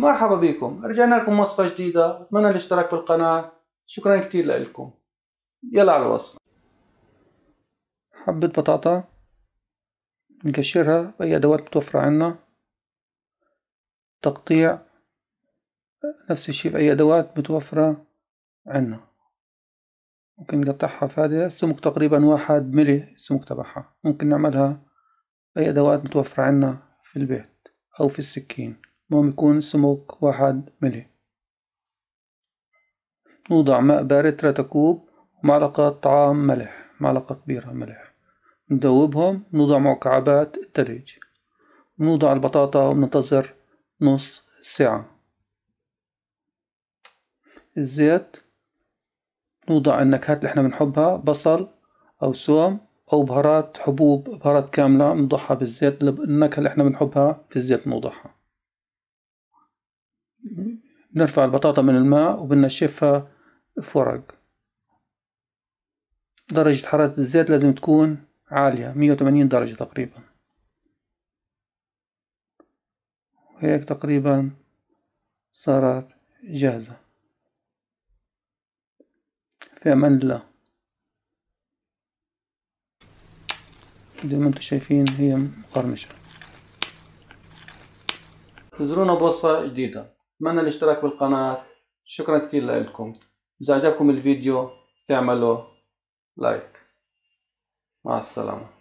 مرحبا بكم رجعنا لكم وصفة جديدة أتمنى الاشتراك بالقناة شكرا كتير لكم يلا على الوصفة حبة بطاطا نقشرها بأي أدوات متوفرة عنا تقطيع نفس الشيء في أي أدوات متوفرة عنا ممكن نقطعها في هذه السمك تقريبا واحد ملي السمك تبعها ممكن نعملها بأي أدوات متوفرة عنا في البيت أو في السكين المهم يكون سموك واحد ملي نوضع ماء بارد تلاتة كوب ومعلقة طعام ملح معلقة كبيرة ملح ندوبهم نوضع مكعبات التلج نوضع البطاطا وننتظر نص ساعة الزيت نوضع النكهات اللي احنا بنحبها بصل أو سوم أو بهارات حبوب بهارات كاملة نضعها بالزيت النكهة اللي احنا بنحبها في الزيت نوضعها بنرفع البطاطا من الماء وبنشفها في ورق درجة حرارة الزيت لازم تكون عالية مية وثمانين درجة تقريبا وهيك تقريبا صارت جاهزة في أمان الله زي ما انتم شايفين هي مقرمشة زرونا بوصة جديدة اتمنى الاشتراك بالقناة شكرا كتير لكم اذا عجبكم الفيديو تعملوا لايك مع السلامة